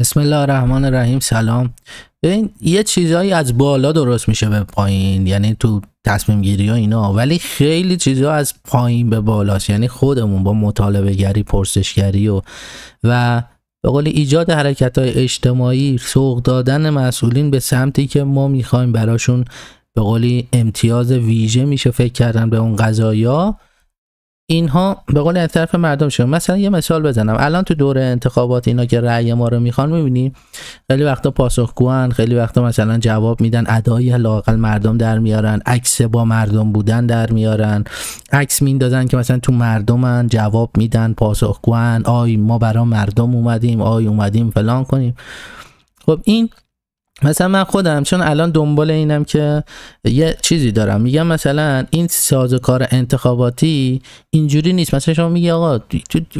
بسم الله الرحمن الرحیم سلام ببین یه چیزهایی از بالا درست میشه به پایین یعنی تو تصمیم گیری و اینا ولی خیلی چیزها از پایین به بالاست یعنی خودمون با مطالبه گری پرسشگری و و به قول ایجاد حرکت های اجتماعی سوق دادن مسئولین به سمتی که ما میخوایم براشون به قولی امتیاز ویژه میشه فکر کردن به اون قضایا اینها به قول از طرف مردم شد. مثلا یه مثال بزنم الان تو دوره انتخابات اینا که رأی ما رو میخوان میبینی خیلی وقتا پاسخگوان خیلی وقتا مثلا جواب میدن ادای لاقل مردم در میارن عکس با مردم بودن در میارن عکس میندازن که مثلا تو مردمن جواب میدن پاسخگوان آی ما برا مردم اومدیم آی اومدیم فلان کنیم خب این مثلا من خودم چون الان دنبال اینم که یه چیزی دارم میگم مثلا این ساز و کار انتخاباتی اینجوری نیست مثلا شما میگی آقا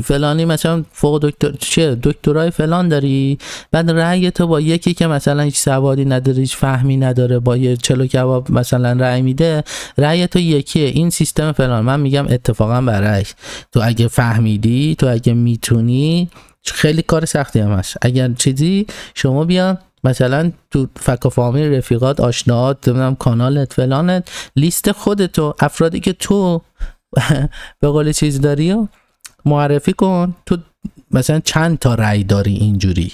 فلانی مثلا فوق دکتر چه دکترای فلان داری بعد رأی تو با یکی که مثلا هیچ سوادی نداره هیچ فهمی نداره با یه چلو کباب مثلا رأی میده رأی تو یکیه این سیستم فلان من میگم اتفاقا برعکس تو اگه فهمیدی تو اگه میتونی خیلی کار سختی هم هست اگر چیزی شما بیا مثلا تو فک و فامیل رفیقات آشناهات نمیدونم کانالت فلانت لیست خودتو افرادی که تو به قول چیز داری و معرفی کن تو مثلا چند تا رأی داری اینجوری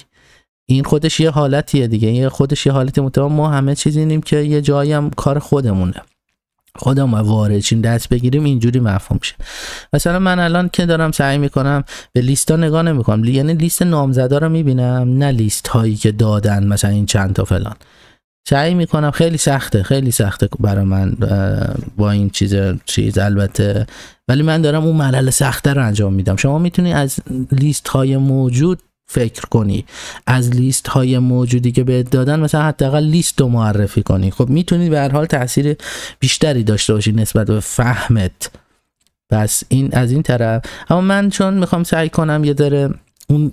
این خودش یه حالتیه دیگه یه خودش یه حالتی متوا ما همه چیزی نیم که یه جایی هم کار خودمونه خودم و وارد چیم دست بگیریم اینجوری مفهوم میشه مثلا من الان که دارم سعی میکنم به لیستا نگاه نمیکنم یعنی لیست نامزدا رو میبینم نه لیست هایی که دادن مثلا این چند تا فلان سعی میکنم خیلی سخته خیلی سخته برای من با این چیز چیز البته ولی من دارم اون مرحله سخته رو انجام میدم شما میتونی از لیست های موجود فکر کنی از لیست های موجودی که به دادن مثلا حداقل لیست رو معرفی کنی خب میتونی به هر حال تاثیر بیشتری داشته باشی نسبت به فهمت پس این از این طرف اما من چون میخوام سعی کنم یه داره اون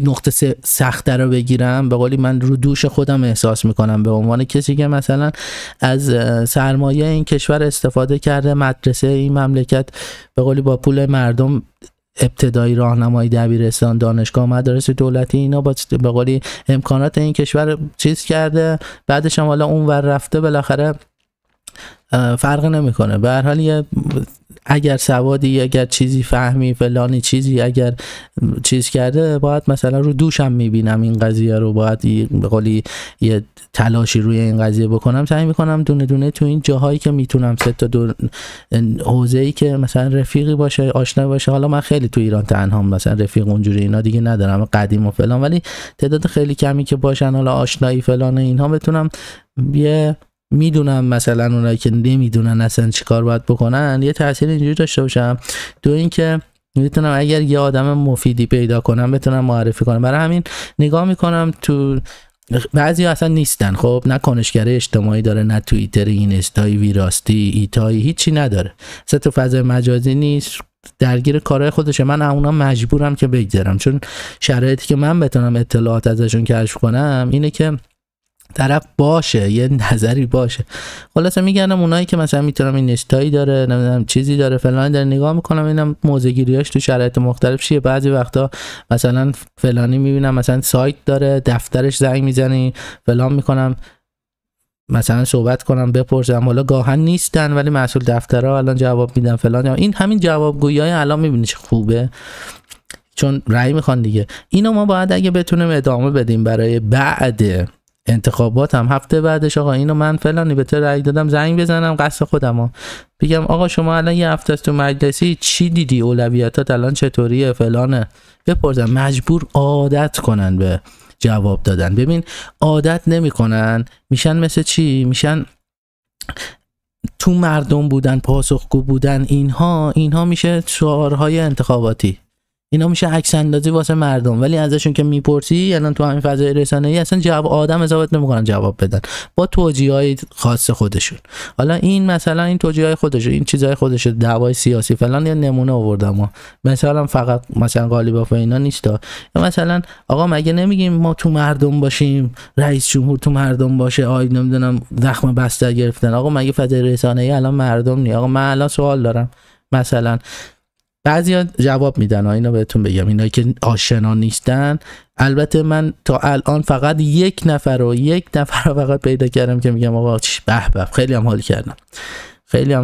نقطه سخته رو بگیرم به قولی من رو دوش خودم احساس میکنم به عنوان کسی که مثلا از سرمایه این کشور استفاده کرده مدرسه این مملکت به قولی با پول مردم ابتدایی راهنمایی دبیرستان دانشگاه مدارس دولتی اینا با به امکانات این کشور چیز کرده بعدش هم حالا اونور رفته بالاخره فرق نمیکنه به هر حال یه اگر سوادی اگر چیزی فهمی فلانی چیزی اگر چیز کرده باید مثلا رو دوشم میبینم این قضیه رو باید به قولی یه تلاشی روی این قضیه بکنم سعی میکنم دونه دونه تو این جاهایی که میتونم سه تا دو حوزه ای که مثلا رفیقی باشه آشنا باشه حالا من خیلی تو ایران تنهام مثلا رفیق اونجوری اینا دیگه ندارم قدیم و فلان ولی تعداد خیلی کمی که باشن حالا آشنایی فلان اینها بتونم یه میدونم مثلا اونایی که نمیدونن اصلا چیکار باید بکنن یه تاثیر اینجوری داشته باشم دو اینکه میتونم اگر یه آدم مفیدی پیدا کنم بتونم معرفی کنم برای همین نگاه میکنم تو بعضی اصلا نیستن خب نه کنشگره اجتماعی داره نه توییتر اینستای ویراستی ایتایی هیچی نداره سه تو فضای مجازی نیست درگیر کارهای خودشه من اونا مجبورم که بگذرم چون شرایطی که من بتونم اطلاعات ازشون کشف کنم اینه که طرف باشه یه نظری باشه خلاصه میگنم اونایی که مثلا میتونم این نشتایی داره نمیدونم چیزی داره فلانی داره نگاه میکنم اینم گیریاش تو شرایط مختلف چیه بعضی وقتا مثلا فلانی میبینم مثلا سایت داره دفترش زنگ میزنی فلان میکنم مثلا صحبت کنم بپرسم حالا گاهن نیستن ولی مسئول دفترها الان جواب میدن فلان این همین جوابگویی های الان میبینی خوبه چون رأی میخوان دیگه اینو ما باید اگه بتونیم ادامه بدیم برای بعد انتخابات هم هفته بعدش آقا اینو من فلانی به تو رأی دادم زنگ بزنم قصد خودم ها. بگم آقا شما الان یه هفته تو مجلسی چی دیدی اولویتات الان چطوریه فلانه بپرسن مجبور عادت کنن به جواب دادن ببین عادت نمیکنن میشن مثل چی میشن تو مردم بودن پاسخگو بودن اینها اینها میشه شعارهای انتخاباتی اینا میشه عکس اندازی واسه مردم ولی ازشون که میپرسی الان تو همین فضای ای اصلا جواب آدم اضافت نمیکنن جواب بدن با توجیه های خاص خودشون حالا این مثلا این توجیه های خودش این چیزهای خودشه دعوای سیاسی فلان یه نمونه آوردم ها. مثلا فقط مثلا قالیباف اینا نیست مثلا آقا مگه نمیگیم ما تو مردم باشیم رئیس جمهور تو مردم باشه آید نمیدونم زخم بستر گرفتن آقا مگه فضای ای الان مردم نی آقا من الان سوال دارم مثلا بعضی ها جواب میدن اینا بهتون بگم اینا که آشنا نیستن البته من تا الان فقط یک نفر و یک نفر فقط پیدا کردم که میگم آقا به به خیلی هم حال کردم خیلی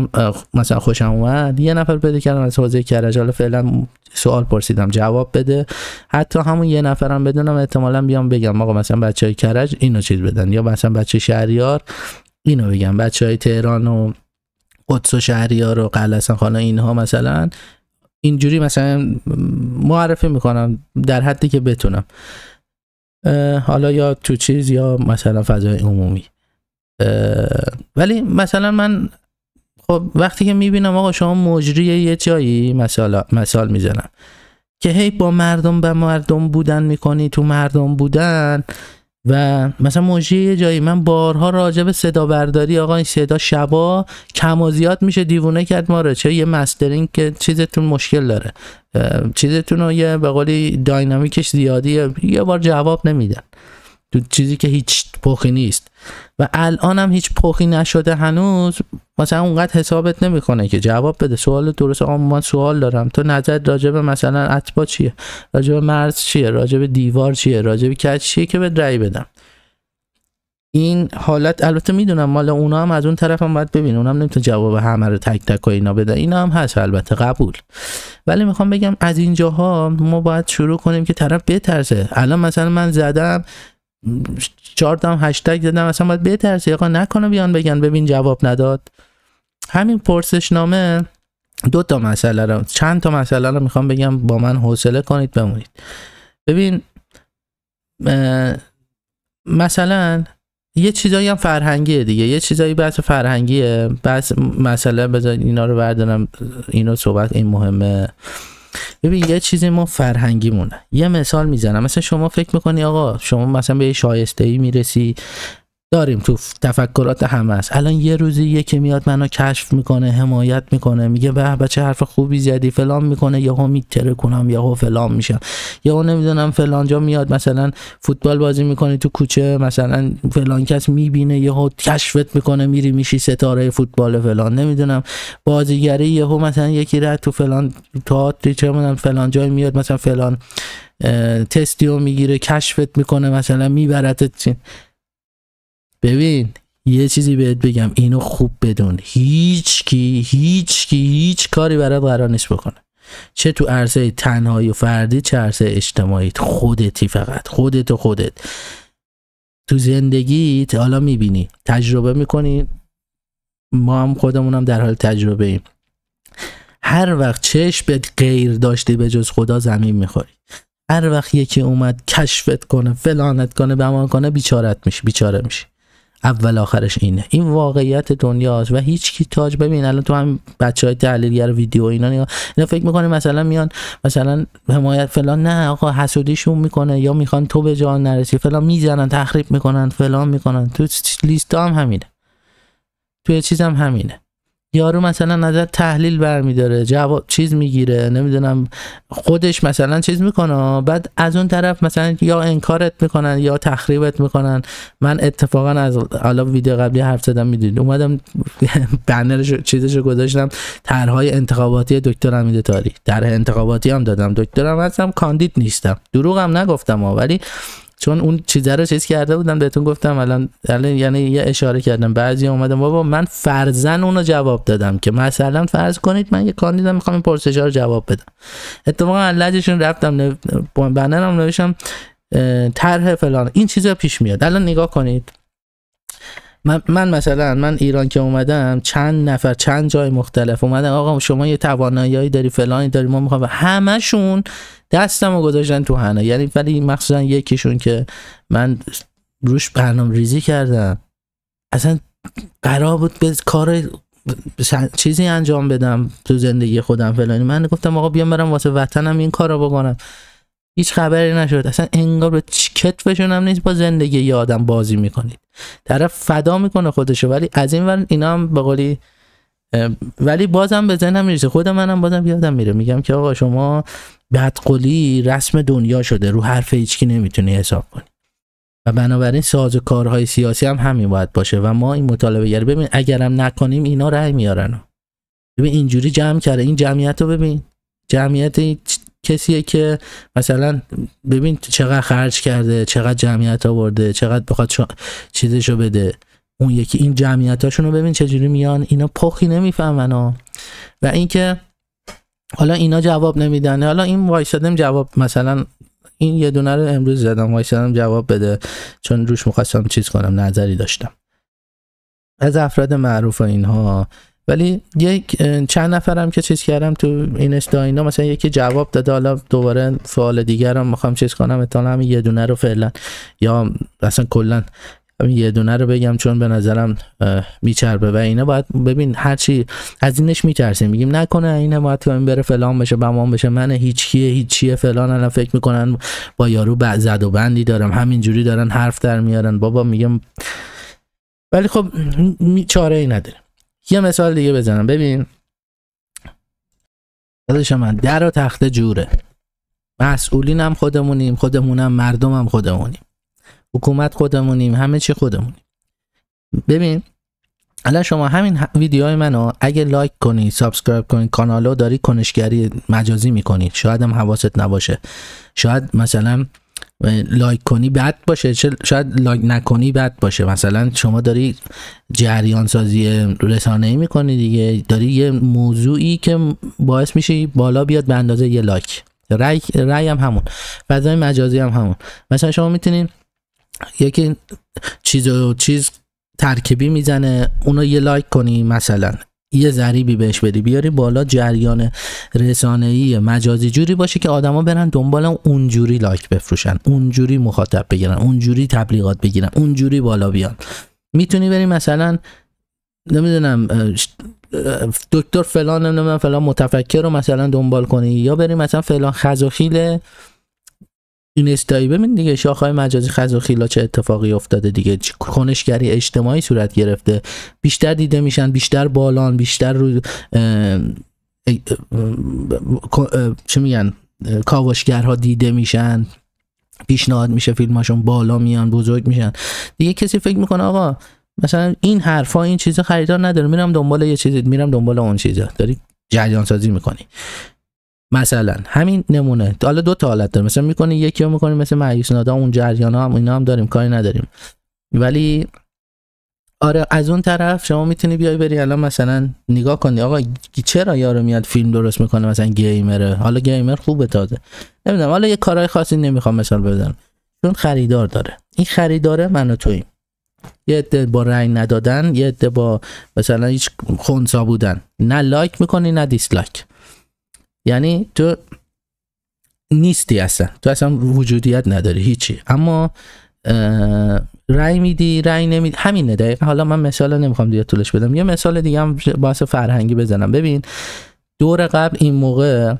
مثلا خوشم اومد یه نفر پیدا کردم از حوزه کرج حالا فعلا سوال پرسیدم جواب بده حتی همون یه نفرم هم بدونم احتمالا بیام بگم آقا مثلا بچه های کرج اینو چیز بدن یا مثلا بچه شهریار اینو بگم بچه های تهران و قدس و شهریار و قلعه خانه اینها مثلا اینجوری مثلا معرفی میکنم در حدی که بتونم حالا یا تو چیز یا مثلا فضای عمومی ولی مثلا من خب وقتی که میبینم آقا شما مجری یه جایی مثال, مثال میزنم که هی با مردم به مردم بودن میکنی تو مردم بودن و مثلا موشی یه جایی من بارها راجع به صدا برداری آقا این صدا شبا کم و زیاد میشه دیوونه کرد ما رو چه یه مسترینگ که چیزتون مشکل داره چیزتون یه به قولی داینامیکش زیادیه یه بار جواب نمیدن تو چیزی که هیچ پخی نیست و الان هم هیچ پخی نشده هنوز مثلا اونقدر حسابت نمیکنه که جواب بده سوال درست آم من سوال دارم تو نظر راجب مثلا اتبا چیه راجب مرز چیه راجب دیوار چیه راجب کچ چیه که به رأی بدم این حالت البته میدونم مال اونا هم از اون طرف هم باید ببین اونم نمیتونه جواب همه رو تک تک و اینا بده اینا هم هست البته قبول ولی میخوام بگم از اینجاها ما باید شروع کنیم که طرف بترسه الان مثلا من زدم چهار هشتگ زدم اصلا باید بترسی آقا نکنه بیان بگن ببین جواب نداد همین پرسشنامه دو تا مسئله رو چند تا مسئله رو میخوام بگم با من حوصله کنید بمونید ببین مثلا یه چیزایی هم فرهنگیه دیگه یه چیزایی بحث فرهنگیه بس مسئله بذار اینا رو بردارم اینو صحبت این مهمه ببین یه چیزی ما فرهنگی مونه یه مثال میزنم مثلا شما فکر میکنی آقا شما مثلا به شایسته ای میرسی داریم تو تفکرات همه است الان یه روزی یکی میاد منو کشف میکنه حمایت میکنه میگه به بچه حرف خوبی زدی فلان میکنه یهو میتره کنم یهو فلان میشم یهو نمیدونم فلان جا میاد مثلا فوتبال بازی میکنه تو کوچه مثلا فلان کس میبینه یهو کشفت میکنه میری میشی ستاره فوتبال فلان نمیدونم بازیگری یهو مثلا یکی رد تو فلان تئاتر چه میدونم فلان جای میاد مثلا فلان تستیو میگیره کشفت میکنه مثلا میبرتت ببین یه چیزی بهت بگم اینو خوب بدون هیچ کی هیچ کی هیچ کاری برات قرار نیست بکنه چه تو عرصه تنهایی و فردی چه عرصه اجتماعی خودتی فقط خودت و خودت تو زندگیت حالا میبینی تجربه میکنی ما هم خودمون هم در حال تجربه ایم هر وقت چشم به غیر داشتی به جز خدا زمین میخوری هر وقت یکی اومد کشفت کنه فلانت کنه بمان کنه بیچارت میشه بیچاره میشی اول آخرش اینه این واقعیت دنیاست و هیچ کی تاج ببین الان تو هم بچه های تحلیلگر ویدیو اینا نگاه اینا فکر میکنه مثلا میان مثلا حمایت فلان نه آقا حسودیشون میکنه یا میخوان تو به جان نرسی فلان میزنن تخریب میکنن فلان میکنن تو لیست هم همینه توی چیز هم همینه یارو مثلا نظر تحلیل برمیداره جواب چیز میگیره نمیدونم خودش مثلا چیز میکنه بعد از اون طرف مثلا یا انکارت میکنن یا تخریبت میکنن من اتفاقا از حالا ویدیو قبلی حرف زدم میدید اومدم بنرش چیزشو گذاشتم طرحهای انتخاباتی دکتر امید تاری در انتخاباتی هم دادم دکترم هستم کاندید نیستم دروغم نگفتم ولی چون اون چیز رو چیز کرده بودم بهتون گفتم الان یعنی یه اشاره کردم بعضی اومدم بابا من فرزن اونو جواب دادم که مثلا فرض کنید من یه کاندیدا میخوام این پرسشا رو جواب بدم اتفاقا لجشون رفتم بنرم نوشتم طرح فلان این چیزا پیش میاد الان نگاه کنید من, من مثلا من ایران که اومدم چند نفر چند جای مختلف اومدم آقا شما یه توانایی داری فلانی داری ما میخوام و همشون دستم رو گذاشتن تو هنه یعنی ولی مخصوصا یکیشون که من روش برنامه ریزی کردم اصلا قرار بود به کار چیزی انجام بدم تو زندگی خودم فلانی من گفتم آقا بیام برم واسه وطنم این کار رو بکنم هیچ خبری نشد اصلا انگار به کتفشون هم نیست با زندگی یه آدم بازی میکنید طرف فدا میکنه خودشو ولی از این ور اینا هم به ولی بازم به ذهنم میرسه خود منم بازم یادم میره میگم که آقا شما بدقلی رسم دنیا شده رو حرف هیچکی نمیتونی حساب کنی و بنابراین ساز و کارهای سیاسی هم همین باید باشه و ما این مطالبه گری ببین اگرم نکنیم اینا رأی میارن ببین اینجوری جمع کرده این جمعیت رو ببین جمعیت کسیه که مثلا ببین چقدر خرج کرده چقدر جمعیت آورده چقدر بخواد چیزشو بده اون یکی این جمعیتاشون رو ببین چجوری میان اینا پخی نمیفهمن و, و اینکه حالا اینا جواب نمیدن حالا این وایسادم جواب مثلا این یه دونه رو امروز زدم وایسادم جواب بده چون روش میخواستم چیز کنم نظری داشتم از افراد معروف و اینها ولی یک چند نفرم که چیز کردم تو اینش داینا مثلا یکی جواب داده حالا دوباره سوال دیگرم میخوام چیز کنم تا همین یه دونه رو فعلا یا اصلا کلا یه دونه رو بگم چون به نظرم میچربه و اینه باید ببین هرچی از اینش میترسیم میگیم نکنه اینه باید این بره فلان بشه بمان بشه من هیچ هیچیه فلان الان فکر میکنن با یارو زد و بندی دارم همینجوری دارن حرف در میارن بابا میگم ولی خب چاره ای نداره یه مثال دیگه بزنم ببین داداش من در و تخت جوره هم خودمونیم خودمونم مردمم خودمونیم حکومت خودمونیم همه چی خودمونیم ببین الان شما همین ویدیوهای منو اگه لایک کنی سابسکرایب کنی کانالو داری کنشگری مجازی میکنی شاید هم حواست نباشه شاید مثلا لایک کنی بد باشه شاید لایک نکنی بد باشه مثلا شما داری جریان سازی رسانه ای میکنی دیگه داری یه موضوعی که باعث میشه بالا بیاد به اندازه یه لایک رای, رای هم همون فضای مجازی هم همون مثلا شما میتونین یکی چیز و چیز ترکیبی میزنه اونو یه لایک کنی مثلا یه ذریبی بهش بدی بیاری بالا جریان رسانه‌ای مجازی جوری باشه که آدما برن دنبال اونجوری لایک بفروشن اونجوری مخاطب بگیرن اونجوری تبلیغات بگیرن اونجوری بالا بیان میتونی بری مثلا نمیدونم دکتر فلان نمیدونم فلان متفکر رو مثلا دنبال کنی یا بری مثلا فلان خزوخیل دونستایی ببین دیگه شاخهای مجازی خزوخیلا چه اتفاقی افتاده دیگه کنشگری اجتماعی صورت گرفته بیشتر دیده میشن بیشتر بالان بیشتر رو چه میگن کاوشگرها دیده میشن پیشنهاد میشه فیلماشون بالا میان بزرگ میشن دیگه کسی فکر میکنه آقا مثلا این حرفا این چیزا خریدار نداره میرم دنبال یه چیزی میرم دنبال اون چیزا داری جریان میکنی مثلا همین نمونه حالا دو تا حالت داره مثلا میکنی یکی رو میکنی مثل معیوس نادا اون جریان ها هم اینا هم داریم کاری نداریم ولی آره از اون طرف شما میتونی بیای بری الان مثلا نگاه کنی آقا چرا یارو میاد فیلم درست میکنه مثلا گیمره حالا گیمر خوبه تازه نمیدونم حالا یه کارهای خاصی نمیخوام مثال بزنم چون خریدار داره این خریداره منو و یه عده با رأی ندادن یه عده با مثلا هیچ خونسا بودن نه لایک میکنی نه دیسلایک یعنی تو نیستی اصلا تو اصلا وجودیت نداری هیچی اما رای میدی رای نمیدی همین دقیقا حالا من مثال نمیخوام دیگه طولش بدم یه مثال دیگه هم باعث فرهنگی بزنم ببین دور قبل این موقع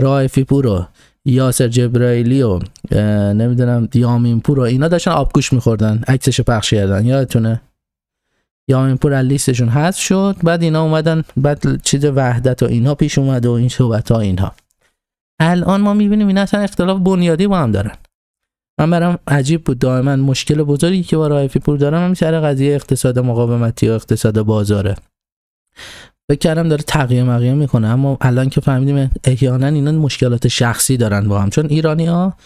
رایفی و یاسر جبرائیلی و نمیدونم دیامین پور و اینا داشتن آبگوش میخوردن عکسش پخش کردن یادتونه یا این یعنی پور از لیستشون حذف شد بعد اینا اومدن بعد چیز وحدت و اینها پیش اومد و این صحبت ها اینها الان ما میبینیم اینا اصلا اختلاف بنیادی با هم دارن من برام عجیب بود دائما مشکل بزرگی که با رایفی پور دارم هم سر قضیه اقتصاد مقاومتی و اقتصاد بازاره فکر کردم داره تقیه مقیه میکنه اما الان که فهمیدیم احیانا اینا مشکلات شخصی دارن با هم چون ایرانی ها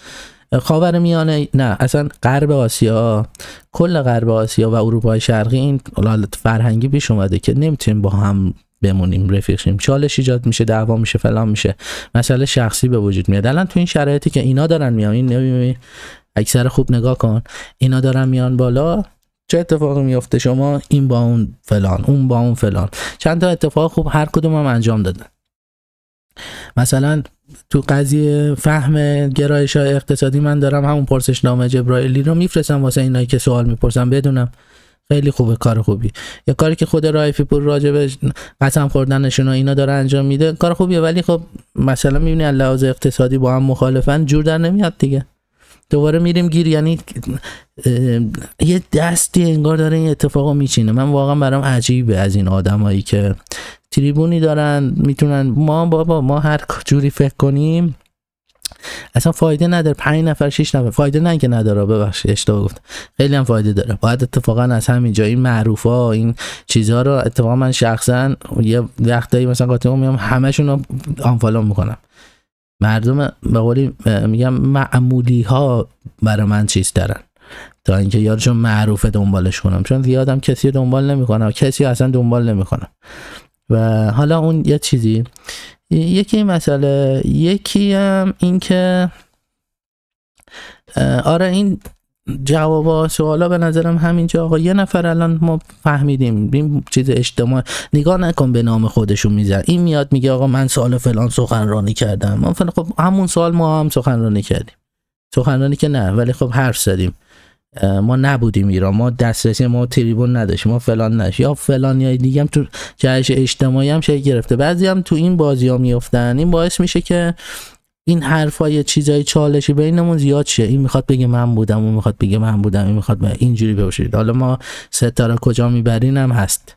خاور میانه نه اصلا غرب آسیا کل غرب آسیا و اروپای شرقی این حالت فرهنگی پیش اومده که نمیتونیم با هم بمونیم رفیق شیم چالش ایجاد میشه دعوا میشه فلان میشه مسئله شخصی به وجود میاد الان تو این شرایطی که اینا دارن میان این اکثر خوب نگاه کن اینا دارن میان بالا چه اتفاق میفته شما این با اون فلان اون با اون فلان چند تا اتفاق خوب هر کدوم هم انجام دادن مثلا تو قضیه فهم گرایش های اقتصادی من دارم همون پرسش نامه جبرائیلی رو میفرستم واسه اینایی که سوال میپرسم بدونم خیلی خوبه کار خوبی یا کاری که خود رایفی پور راجب قسم خوردنشون و اینا داره انجام میده کار خوبیه ولی خب مثلا میبینی لحاظ اقتصادی با هم مخالفن جور در نمیاد دیگه دوباره میریم گیر یعنی یه دستی انگار داره این اتفاق میچینه من واقعا برام عجیبه از این آدمایی که تریبونی دارن میتونن ما بابا ما هر جوری فکر کنیم اصلا فایده نداره پنج نفر 6 نفر فایده نه که نداره ببخشید اشتباه گفت خیلی هم فایده داره باید اتفاقا از همینجا این ها این چیزها رو اتفاقا من شخصا یه وقتایی مثلا قاطی میام همشون رو آنفالو میکنم مردم به قولی میگم معمولی ها برای من چیز دارن تا اینکه یادشون معروفه دنبالش کنم چون زیادم کسی دنبال نمیکنم کسی اصلا دنبال نمیکنم و حالا اون یه چیزی یکی این مسئله یکی هم این که آره این جواب سوالا به نظرم همینجا آقا یه نفر الان ما فهمیدیم این چیز اجتماع نگاه نکن به نام خودشون میزن این میاد میگه آقا من سال فلان سخنرانی کردم ما خب همون سال ما هم سخنرانی کردیم سخنرانی که نه ولی خب حرف زدیم ما نبودیم ایران ما دسترسی ما تریبون نداشت ما فلان نش یا فلان یا دیگه هم تو جهش اجتماعی هم شکل گرفته بعضی هم تو این بازی ها میفتن این باعث میشه که این حرفای چیزای چالشی بینمون زیاد شه این میخواد بگه من بودم اون میخواد بگه من بودم این میخواد اینجوری باشید حالا ما ستاره کجا میبرینم هست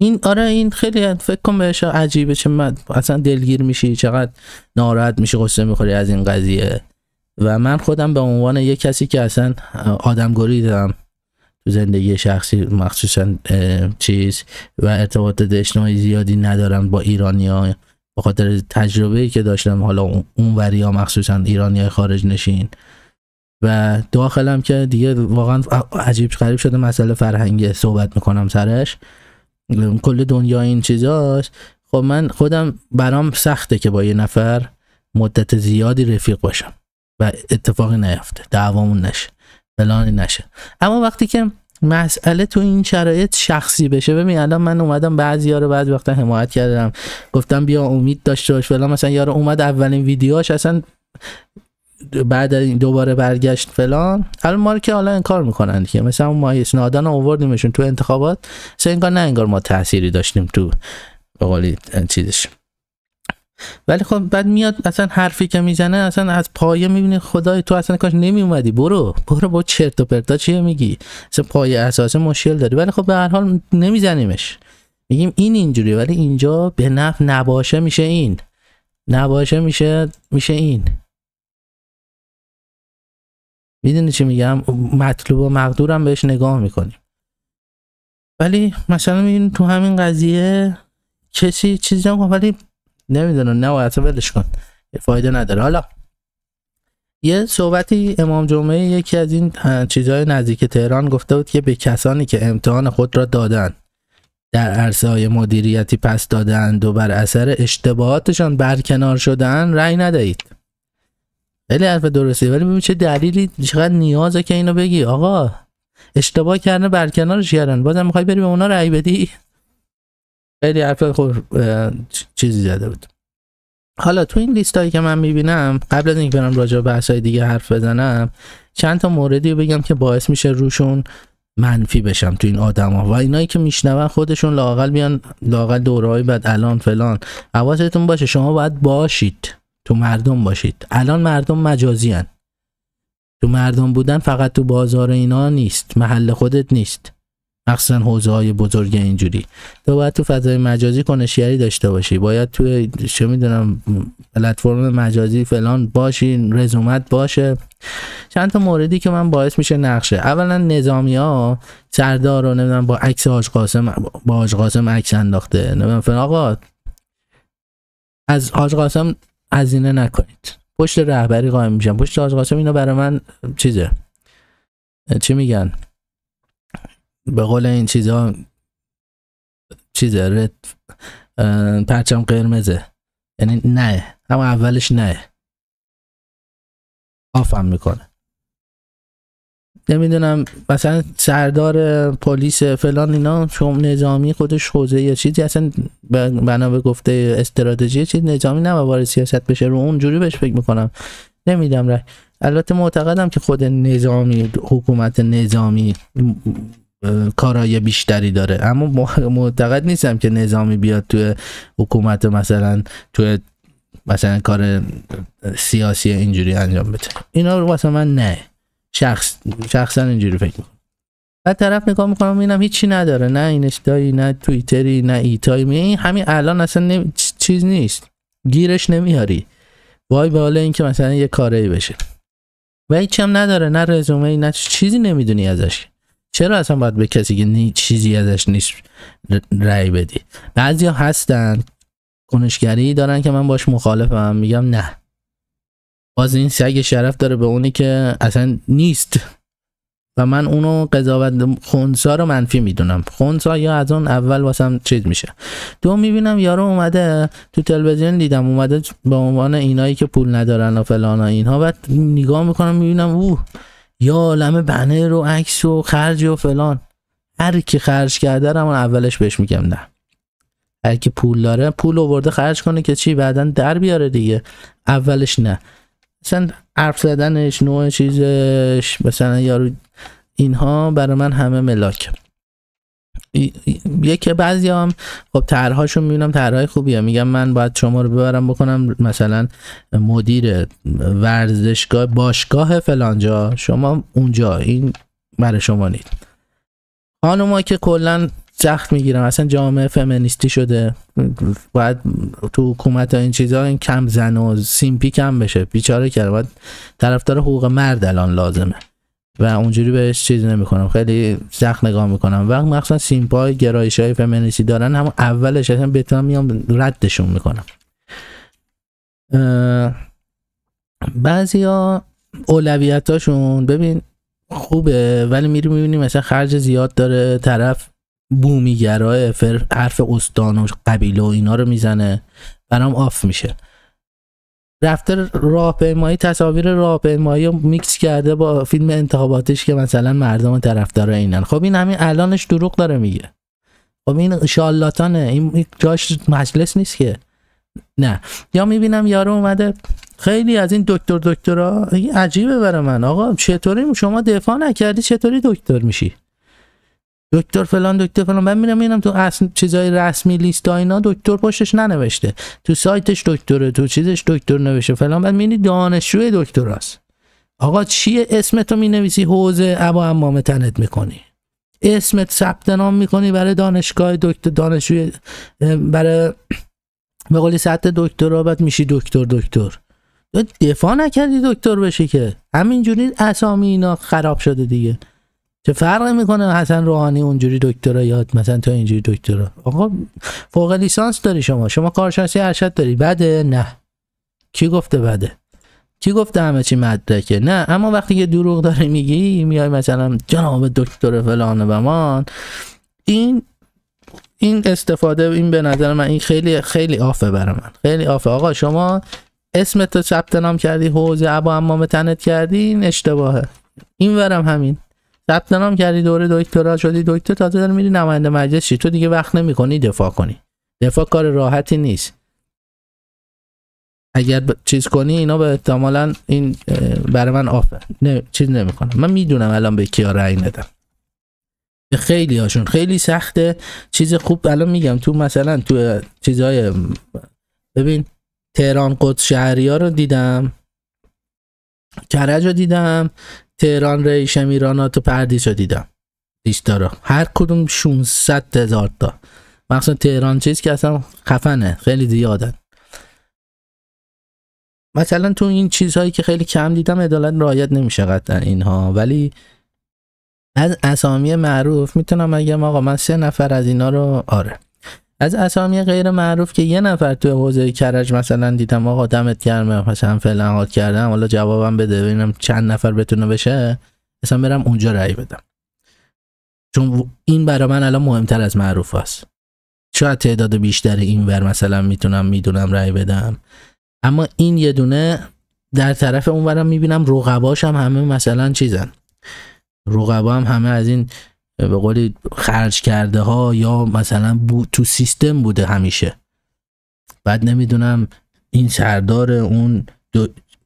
این آره این خیلی فکر کن بهش عجیبه چه من اصلا دلگیر میشی چقدر ناراحت میشی قصه میخوری از این قضیه و من خودم به عنوان یک کسی که اصلا آدم دارم زندگی شخصی مخصوصا چیز و ارتباط اجتماعی زیادی ندارم با ها به خاطر تجربه که داشتم حالا اون وریا مخصوصا های خارج نشین و داخلم که دیگه واقعا عجیب غریب شده مسئله فرهنگی صحبت میکنم سرش کل دنیا این چیزاست خب من خودم برام سخته که با یه نفر مدت زیادی رفیق باشم و اتفاقی نیفته دعوامون نشه فلانی نشه اما وقتی که مسئله تو این شرایط شخصی بشه ببین الان من اومدم بعضی رو بعضی وقتا حمایت کردم گفتم بیا امید داشته باش فلان مثلا یارو اومد اولین ویدیوهاش اصلا بعد دوباره برگشت فلان الان ما که حالا کار میکنن که مثلا ما یه نادان آوردیمشون تو انتخابات سه انگار نه انگار ما تأثیری داشتیم تو به چیزش ولی خب بعد میاد اصلا حرفی که میزنه اصلا از پایه میبینی خدای تو اصلا کاش نمی اومدی برو برو با چرت و پرتا چیه میگی اصلا پایه اساس مشکل داری ولی خب به هر حال نمیزنیمش میگیم این اینجوری ولی اینجا به نفع نباشه میشه این نباشه میشه میشه این میدونی چی میگم مطلوب و مقدورم بهش نگاه میکنیم ولی مثلا میبینیم تو همین قضیه کسی چیزی هم ولی نمیدونم واسه ولش کن فایده نداره حالا یه صحبتی امام جمعه یکی از این چیزهای نزدیک تهران گفته بود که به کسانی که امتحان خود را دادن در عرصه های مدیریتی پس دادند و بر اثر اشتباهاتشان برکنار شدن رأی ندهید ولی حرف درستی ولی ببین چه دلیلی چقدر نیازه که اینو بگی آقا اشتباه کردن برکنارش کردن بازم میخوای بری به اونا رأی بدی خیلی حرف خود چیزی زده بود حالا تو این لیست هایی که من میبینم قبل از اینکه برم راجع به بحث های دیگه حرف بزنم چند تا موردی بگم که باعث میشه روشون منفی بشم تو این آدما و اینایی که میشنون خودشون لاقل بیان، لاقل دورهای بعد الان فلان حواستون باشه شما باید باشید تو مردم باشید الان مردم مجازیان، تو مردم بودن فقط تو بازار اینا نیست محل خودت نیست مخصوصا حوزه های بزرگ اینجوری تو باید تو فضای مجازی کنشگری داشته باشی باید توی چه میدونم پلتفرم مجازی فلان باشی رزومت باشه چند تا موردی که من باعث میشه نقشه اولا نظامی ها سردار رو نمیدونم با عکس حاج قاسم با حاج قاسم عکس انداخته نمیدونم فلان آقا از حاج قاسم هزینه نکنید پشت رهبری قایم میشم پشت حاج قاسم اینا برای من چیزه چی میگن به قول این چیزا چیزه رد پرچم قرمزه یعنی نه هم اولش نه آفم میکنه نمیدونم مثلا سردار پلیس فلان اینا چون نظامی خودش حوزه یا چیزی اصلا بنا به گفته استراتژی چیز نظامی نه وارد سیاست بشه رو اونجوری بهش فکر میکنم نمیدم رای البته معتقدم که خود نظامی حکومت نظامی کارای بیشتری داره اما معتقد نیستم که نظامی بیاد توی حکومت مثلا توی مثلا کار سیاسی اینجوری انجام بده اینا رو مثلا من نه شخص شخصا اینجوری فکر میکنم بعد طرف نگاه میکنم میبینم هیچی نداره نه اینستایی نه توییتری نه ایتای می همین الان اصلا نمی... چیز نیست گیرش نمیاری وای به حال اینکه مثلا یه کاری بشه و هیچی هم نداره نه رزومه ای نه چیزی نمیدونی ازش چرا اصلا باید به کسی که نی... چیزی ازش نیست رأی بدی بعضیا هستن کنشگری دارن که من باش مخالفم میگم نه باز این سگ شرف داره به اونی که اصلا نیست و من اونو قضاوت خونسا رو منفی میدونم خونسا یا از اون اول واسم چیز میشه دو میبینم یارو اومده تو تلویزیون دیدم اومده به عنوان اینایی که پول ندارن و فلان اینها و نگاه میکنم میبینم اوه یا عالم بنر و عکس و خرج و فلان هر کی خرج کرده رو اولش بهش میگم نه هر کی پول داره پول آورده خرج کنه که چی بعدا در بیاره دیگه اولش نه مثلا حرف زدنش نوع چیزش مثلا یارو اینها برای من همه ملاکه یکی بعضی هم خب ترهاشون میبینم خوبی خوبیه میگم من باید شما رو ببرم بکنم مثلا مدیر ورزشگاه باشگاه فلانجا شما اونجا این برای شما نید خانوما که کلا سخت میگیرم اصلا جامعه فمینیستی شده باید تو حکومت این چیزا این کم زن و سیمپی کم بشه بیچاره کرد باید طرفدار حقوق مرد الان لازمه و اونجوری بهش چیزی نمیکنم خیلی زخم نگاه میکنم وقت مخصوصا سیمپای گرایش های فمینیستی دارن هم اولش اصلا بتونم میام ردشون میکنم بعضی ها اولویتاشون ببین خوبه ولی میری میبینی مثلا خرج زیاد داره طرف بومیگرای حرف استان و قبیله و اینا رو میزنه برام آف میشه رفته راهپیمایی تصاویر راهپیمایی رو میکس کرده با فیلم انتخاباتش که مثلا مردم طرفدار اینن خب این همین الانش دروغ داره میگه خب این شالاتانه این جاش مجلس نیست که نه یا میبینم یارو اومده خیلی از این دکتر دکترا عجیبه برای من آقا چطوری شما دفاع نکردی چطوری دکتر میشی دکتر فلان دکتر فلان من میرم میرم تو اصل چیزای رسمی لیست اینا دکتر پشتش ننوشته تو سایتش دکتره تو چیزش دکتر نوشته فلان بعد میبینی دانشجوی دکتراست آقا چیه اسمتو مینویسی حوزه ابا امام تنت میکنی اسمت ثبت نام میکنی برای دانشگاه دکتر دانشجوی برای به قولی سطح دکترا بعد میشی دکتر دکتر دفاع نکردی دکتر بشی که همینجوری اسامی اینا خراب شده دیگه چه فرق میکنه حسن روحانی اونجوری دکترا یاد مثلا تا اینجوری دکترا آقا فوق لیسانس داری شما شما کارشناسی ارشد داری بده نه کی گفته بده کی گفته همه چی مدرکه نه اما وقتی که دروغ داری میگی میای مثلا جناب دکتر فلان و بمان این این استفاده این به نظر من این خیلی خیلی آفه برای من خیلی آفه آقا شما اسمت رو ثبت نام کردی حوزه ابا امامه تنت کردی این اشتباهه این ورم همین ثبت نام کردی دوره دکترا شدی دکتر تازه داری میری نماینده مجلس تو دیگه وقت نمی کنی دفاع کنی دفاع کار راحتی نیست اگر چیز کنی اینا به احتمالا این برای من آفه نه چیز کنم من میدونم الان به کیا رأی ندم به خیلی هاشون خیلی سخته چیز خوب الان میگم تو مثلا تو چیزهای ببین تهران قدس شهری ها رو دیدم کرج رو دیدم تهران ریشم ایران، و پردیس رو دیدم داره هر کدوم 600 هزار تا مخصوصا تهران چیز که اصلا خفنه خیلی زیادن مثلا تو این چیزهایی که خیلی کم دیدم عدالت رایت نمیشه قطعا اینها ولی از اسامی معروف میتونم بگم آقا من سه نفر از اینا رو آره از اسامی غیر معروف که یه نفر تو حوزه کرج مثلا دیدم آقا دمت گرمه مثلا فعلا حاد کردم حالا جوابم بده ببینم چند نفر بتونه بشه اصلا برم اونجا رأی بدم چون این برای من الان مهمتر از معروف است شاید تعداد بیشتر این ور مثلا میتونم میدونم رأی بدم اما این یه دونه در طرف اونورم میبینم رقباش هم همه مثلا چیزن رقبا هم همه از این به قولی خرج کرده ها یا مثلا تو سیستم بوده همیشه بعد نمیدونم این سردار اون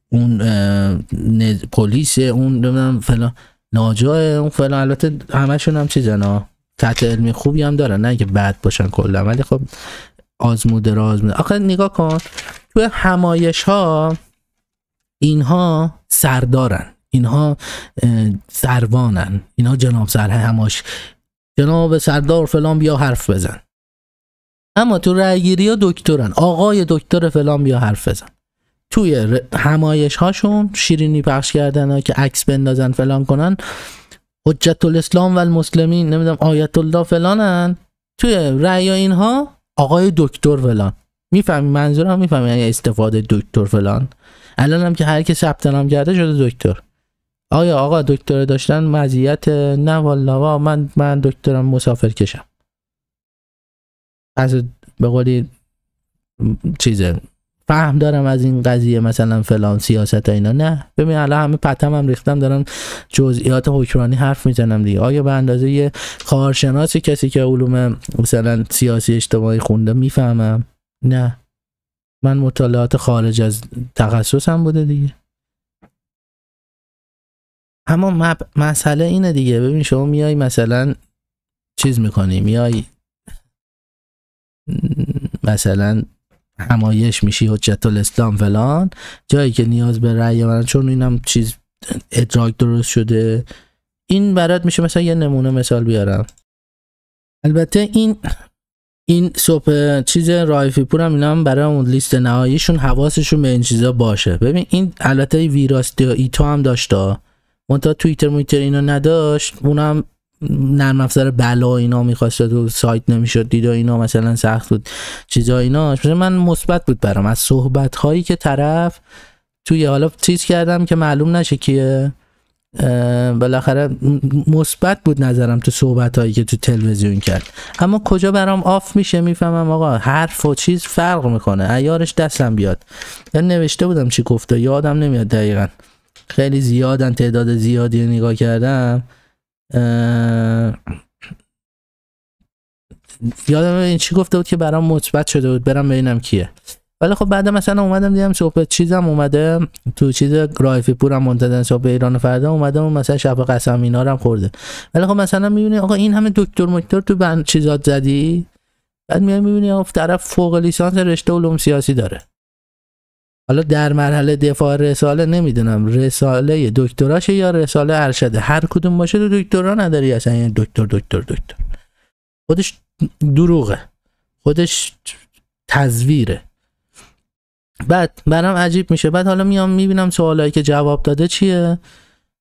اون پلیس اون نمیدونم فلان ناجا اون فلان البته همشون هم چیزن ها تحت علمی خوبی هم دارن نه اینکه بد باشن کلا ولی خب آزموده را آزموده آخه نگاه کن تو همایش ها اینها سردارن اینها سروانن اینها جناب سرهه هماش جناب سردار فلان بیا حرف بزن اما تو رأیگیری ها دکترن آقای دکتر فلان بیا حرف بزن توی همایش هاشون شیرینی پخش کردن ها که عکس بندازن فلان کنن حجت الاسلام و المسلمین نمیدونم آیت الله فلانن توی رأی اینها آقای دکتر فلان میفهمی منظورم میفهمی استفاده دکتر فلان الان هم که هر کی ثبت نام کرده شده دکتر آیا آقا دکتره داشتن مزیت نه والا من من دکترم مسافر کشم از به قولی چیزه فهم دارم از این قضیه مثلا فلان سیاست اینا نه ببین الان همه پتم هم ریختم دارم جزئیات حکمرانی حرف میزنم دیگه آیا به اندازه یه کارشناسی کسی که علوم مثلا سیاسی اجتماعی خونده میفهمم نه من مطالعات خارج از تخصصم بوده دیگه اما مسئله اینه دیگه ببین شما میای مثلا چیز میکنی میای مثلا همایش میشی حجت الاسلام فلان جایی که نیاز به رأی من چون اینم چیز ادراک درست شده این برات میشه مثلا یه نمونه مثال بیارم البته این این صبح چیز رایفی پور هم اینا هم برای اون لیست نهاییشون حواسشون به این چیزا باشه ببین این البته ویراستیا ایتا هم داشته منتها توییتر مویتر اینا نداشت اونم نرم افزار بلا اینا میخواست تو سایت نمیشد و اینا مثلا سخت بود چیزا اینا مثلا من مثبت بود برام از صحبت هایی که طرف توی حالا چیز کردم که معلوم نشه که بالاخره مثبت بود نظرم تو صحبت هایی که تو تلویزیون کرد اما کجا برام آف میشه میفهمم آقا حرف و چیز فرق میکنه ایارش دستم بیاد من نوشته بودم چی گفته یادم نمیاد دقیقا خیلی زیادن تعداد زیادی نگاه کردم یادم این چی گفته بود که برام مثبت شده بود برم ببینم کیه ولی خب بعد مثلا اومدم دیدم صحبت چیزم اومده تو چیز رایفی هم منتدن صحبت ایران فردا اومده و مثلا شب قسم اینا هم خورده ولی خب مثلا میبینی آقا این همه دکتر مکتر تو بند چیزات زدی بعد میای میبینی آقا طرف فوق لیسانس رشته علوم سیاسی داره حالا در مرحله دفاع رساله نمیدونم رساله دکتراش یا رساله ارشده هر کدوم باشه تو دکترا نداری اصلا یعنی دکتر دکتر دکتر خودش دروغه خودش تزویره بعد برام عجیب میشه بعد حالا میام میبینم سوالایی که جواب داده چیه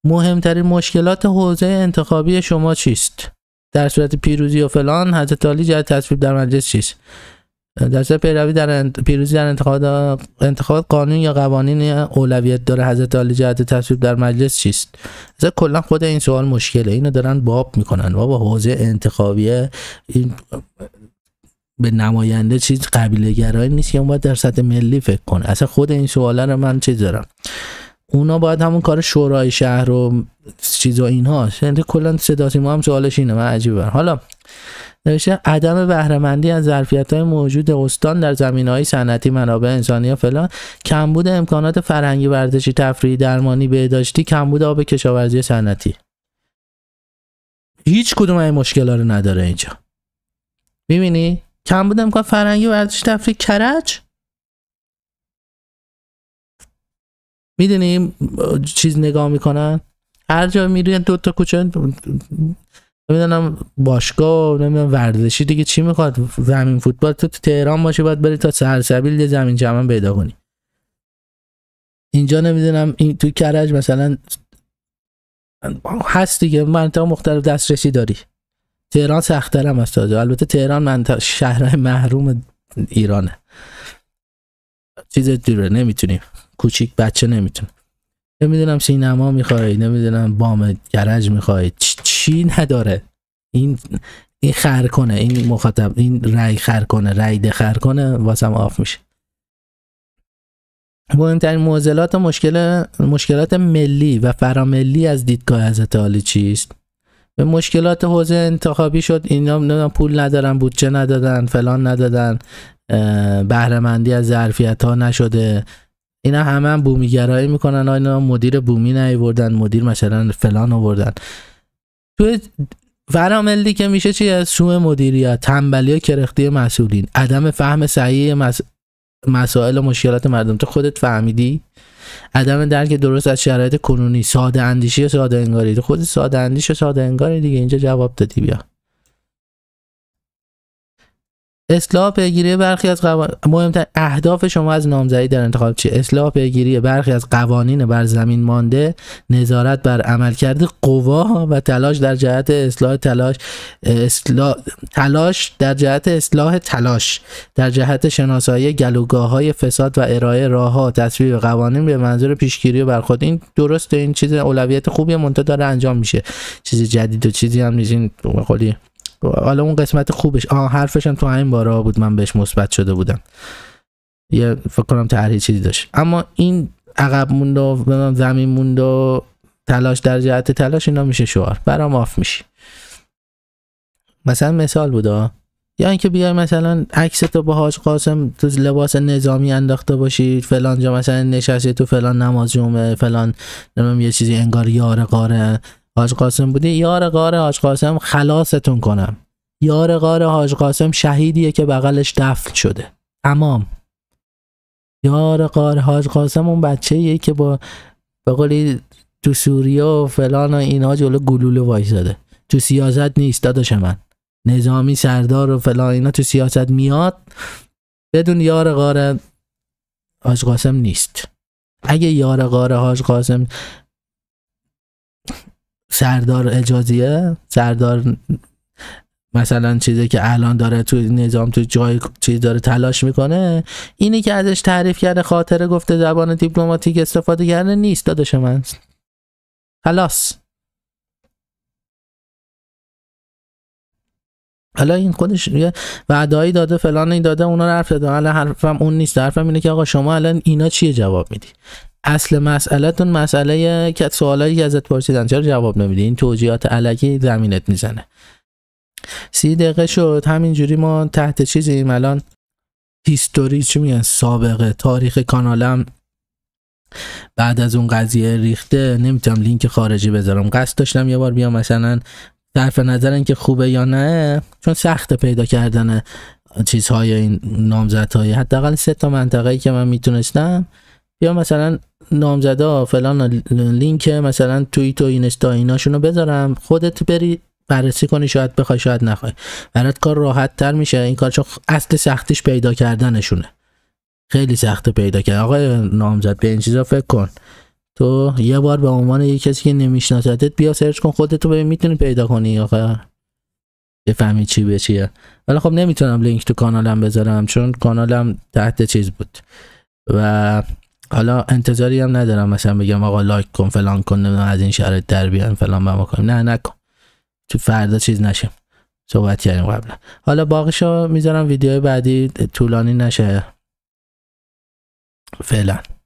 مهمترین مشکلات حوزه انتخابی شما چیست در صورت پیروزی و فلان حضرت علی جهت تصویب در مجلس چیست در پیروی در پیروزی در انتخابات انتخاب قانون یا قوانین اولویت داره حضرت عالی جهت تصویب در مجلس چیست اصلا کلا خود این سوال مشکله اینو دارن باب میکنن بابا حوزه انتخابیه این به نماینده چیز قبیله گرایی نیست که اون باید در سطح ملی فکر کنه اصلا خود این سوالا رو من چیز دارم اونا باید همون کار شورای شهر و چیز اینها یعنی کلا صدا ما هم سوالش اینه من عجیبه حالا نوشته عدم بهرهمندی از ظرفیت های موجود استان در زمین های صنعتی منابع انسانی و فلان کمبود امکانات فرهنگی ورزشی تفریحی درمانی بهداشتی کمبود آب کشاورزی صنعتی هیچ کدوم این مشکل‌ها رو نداره اینجا میبینی کمبود امکان فرهنگی ورزشی تفریحی کرج میدونیم چیز نگاه میکنن هر جا میرین دو تا کوچه نمیدونم باشگاه نمیدونم ورزشی دیگه چی میخواد زمین فوتبال تو, تهران باشه باید بری تا سرسبیل یه زمین جمع پیدا کنی اینجا نمیدونم این تو کرج مثلا هست دیگه منطقه مختلف دسترسی داری تهران سخترم از است البته تهران منطقه شهر محروم ایرانه چیز دوره نمیتونیم کوچیک بچه نمیتونه نمیدونم سینما میخوای نمیدونم بام کرج میخوای چی نداره این این خر کنه این مخاطب این رای خر کنه رای خر کنه واسم آف میشه مهمترین معضلات و مشکل مشکلات ملی و فراملی از دیدگاه از عالی چیست به مشکلات حوزه انتخابی شد اینا پول ندارن بودجه ندادن فلان ندادن بهرهمندی از ظرفیت ها نشده اینا همه هم بومیگرایی میکنن اینا مدیر بومی نیوردن مدیر مثلا فلان آوردن توی وراملی که میشه چی از سوء مدیریت تنبلی و کرختی مسئولین عدم فهم صحیح مس... مسائل و مشکلات مردم تو خودت فهمیدی عدم درک درست از شرایط کنونی ساده اندیشی و ساده انگاری خود ساده اندیش و ساده انگاری دیگه اینجا جواب دادی بیا اصلاح پیگیری برخی از قوانین مهمتر اهداف شما از نامزدی در انتخاب چیه اصلاح پیگیری برخی از قوانین بر زمین مانده نظارت بر عملکرد قوا و تلاش در جهت اصلاح تلاش تلاش در جهت اصلاح تلاش در جهت شناسایی گلوگاه های فساد و ارائه راه ها تصویب قوانین به منظور پیشگیری و برخود این درسته این چیز اولویت خوبی منتظر داره انجام میشه چیز جدید و چیزی هم نیست این حالا اون قسمت خوبش حرفش هم تو همین بارا بود من بهش مثبت شده بودم یه فکر کنم تحریه چیزی داشت اما این عقب موند و زمین موند و تلاش در جهت تلاش اینا میشه شعار برام آف میشی. مثلا مثال بودا یا اینکه بیای مثلا عکس تو با حاج قاسم تو لباس نظامی انداخته باشی فلان جا مثلا نشستی تو فلان نماز جمعه فلان نمیم یه چیزی انگار یار قاره حاج قاسم بودی یار قاره حاج قاسم خلاصتون کنم یار قاره حاج قاسم شهیدیه که بغلش دفن شده تمام یار قاره حاج قاسم اون بچه یه که با به قولی تو سوریه و فلان و اینا جلو گلوله زده تو سیاست نیست داداش من نظامی سردار و فلان اینا تو سیاست میاد بدون یار قاره حاج قاسم نیست اگه یار قاره حاج قاسم سردار اجازیه سردار مثلا چیزی که الان داره تو نظام تو جای چیز داره تلاش میکنه اینی که ازش تعریف کرده خاطره گفته زبان دیپلماتیک استفاده کرده نیست داداش من خلاص حالا این خودش یه وعدایی داده فلان این داده اونا حرف زده حالا حرفم اون نیست حرفم اینه که آقا شما الان اینا چیه جواب میدی اصل مسئلهتون مسئله که سوالایی که ازت پرسیدن چرا جواب نمیدی این توجیهات علکی زمینت میزنه سی دقیقه شد همینجوری ما تحت چیزی الان هیستوری چی میگن سابقه تاریخ کانالم بعد از اون قضیه ریخته نمیتونم لینک خارجی بذارم قصد داشتم یه بار بیام مثلا صرف نظر اینکه خوبه یا نه چون سخت پیدا کردن چیزهای این نامزدهای حداقل سه تا منطقه‌ای که من میتونستم یا مثلا نامزدا فلان لینک مثلا توییت و اینستا ایناشونو بذارم خودت بری بررسی کنی شاید بخوای شاید نخوای برات کار راحت تر میشه این کار چون اصل سختیش پیدا کردنشونه خیلی سخته پیدا کرد آقای نامزد به این چیزا فکر کن تو یه بار به عنوان یه کسی که نمیشناستت بیا سرچ کن خودتو ببین میتونی پیدا کنی آقا بفهمی چی به چیه ولی خب نمیتونم لینک تو کانالم بذارم چون کانالم تحت چیز بود و حالا انتظاری هم ندارم مثلا بگم آقا لایک کن فلان کن از این شرایط در بیان فلان بما کن نه نکن تو فردا چیز نشیم صحبت کردیم قبلا حالا باقیشو میذارم ویدیو بعدی طولانی نشه فعلا